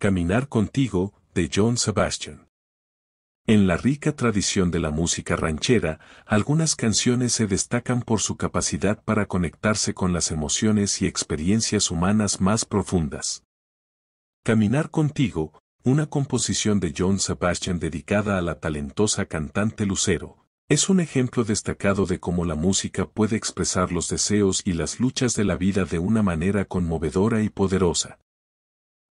Caminar contigo, de John Sebastian. En la rica tradición de la música ranchera, algunas canciones se destacan por su capacidad para conectarse con las emociones y experiencias humanas más profundas. Caminar contigo, una composición de John Sebastian dedicada a la talentosa cantante Lucero, es un ejemplo destacado de cómo la música puede expresar los deseos y las luchas de la vida de una manera conmovedora y poderosa.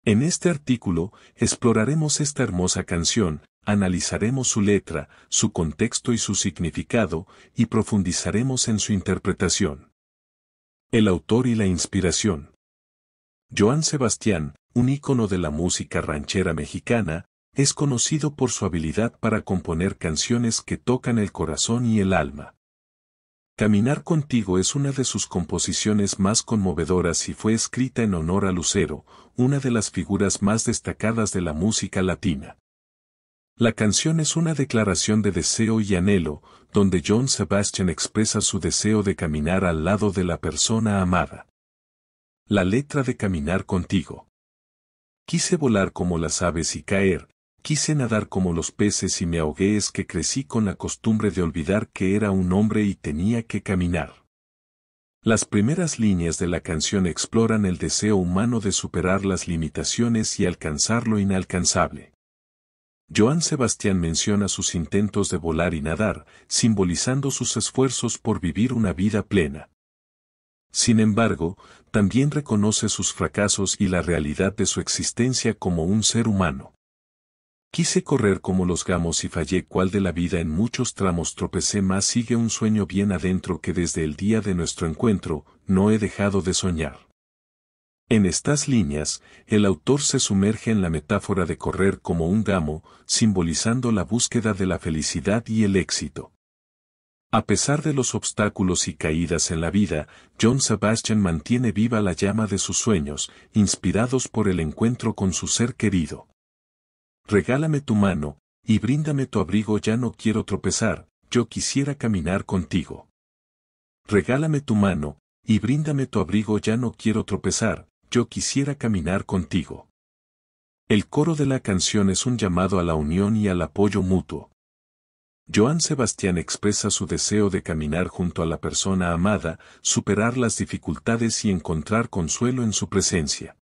En este artículo, exploraremos esta hermosa canción, analizaremos su letra, su contexto y su significado, y profundizaremos en su interpretación. El autor y la inspiración. Joan Sebastián, un ícono de la música ranchera mexicana, es conocido por su habilidad para componer canciones que tocan el corazón y el alma. Caminar contigo es una de sus composiciones más conmovedoras y fue escrita en honor a Lucero, una de las figuras más destacadas de la música latina. La canción es una declaración de deseo y anhelo, donde John Sebastian expresa su deseo de caminar al lado de la persona amada. La letra de Caminar contigo. Quise volar como las aves y caer, Quise nadar como los peces y me ahogué es que crecí con la costumbre de olvidar que era un hombre y tenía que caminar. Las primeras líneas de la canción exploran el deseo humano de superar las limitaciones y alcanzar lo inalcanzable. Joan Sebastián menciona sus intentos de volar y nadar, simbolizando sus esfuerzos por vivir una vida plena. Sin embargo, también reconoce sus fracasos y la realidad de su existencia como un ser humano. Quise correr como los gamos y fallé cual de la vida en muchos tramos tropecé más sigue un sueño bien adentro que desde el día de nuestro encuentro, no he dejado de soñar. En estas líneas, el autor se sumerge en la metáfora de correr como un gamo, simbolizando la búsqueda de la felicidad y el éxito. A pesar de los obstáculos y caídas en la vida, John Sebastian mantiene viva la llama de sus sueños, inspirados por el encuentro con su ser querido regálame tu mano, y bríndame tu abrigo ya no quiero tropezar, yo quisiera caminar contigo. Regálame tu mano, y bríndame tu abrigo ya no quiero tropezar, yo quisiera caminar contigo. El coro de la canción es un llamado a la unión y al apoyo mutuo. Joan Sebastián expresa su deseo de caminar junto a la persona amada, superar las dificultades y encontrar consuelo en su presencia.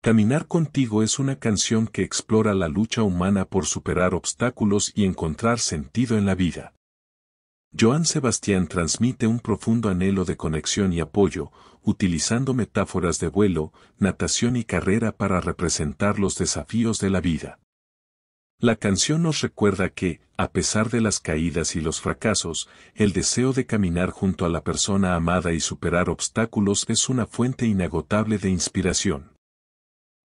Caminar contigo es una canción que explora la lucha humana por superar obstáculos y encontrar sentido en la vida. Joan Sebastián transmite un profundo anhelo de conexión y apoyo, utilizando metáforas de vuelo, natación y carrera para representar los desafíos de la vida. La canción nos recuerda que, a pesar de las caídas y los fracasos, el deseo de caminar junto a la persona amada y superar obstáculos es una fuente inagotable de inspiración.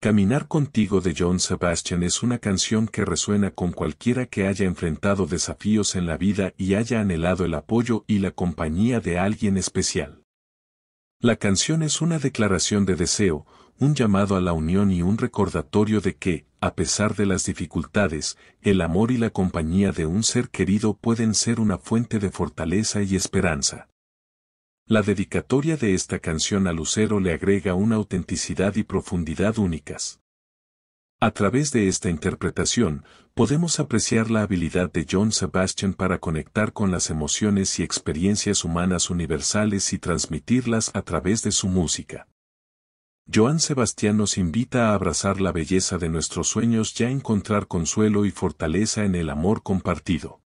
Caminar contigo de John Sebastian es una canción que resuena con cualquiera que haya enfrentado desafíos en la vida y haya anhelado el apoyo y la compañía de alguien especial. La canción es una declaración de deseo, un llamado a la unión y un recordatorio de que, a pesar de las dificultades, el amor y la compañía de un ser querido pueden ser una fuente de fortaleza y esperanza. La dedicatoria de esta canción a Lucero le agrega una autenticidad y profundidad únicas. A través de esta interpretación, podemos apreciar la habilidad de John Sebastian para conectar con las emociones y experiencias humanas universales y transmitirlas a través de su música. Joan Sebastián nos invita a abrazar la belleza de nuestros sueños y a encontrar consuelo y fortaleza en el amor compartido.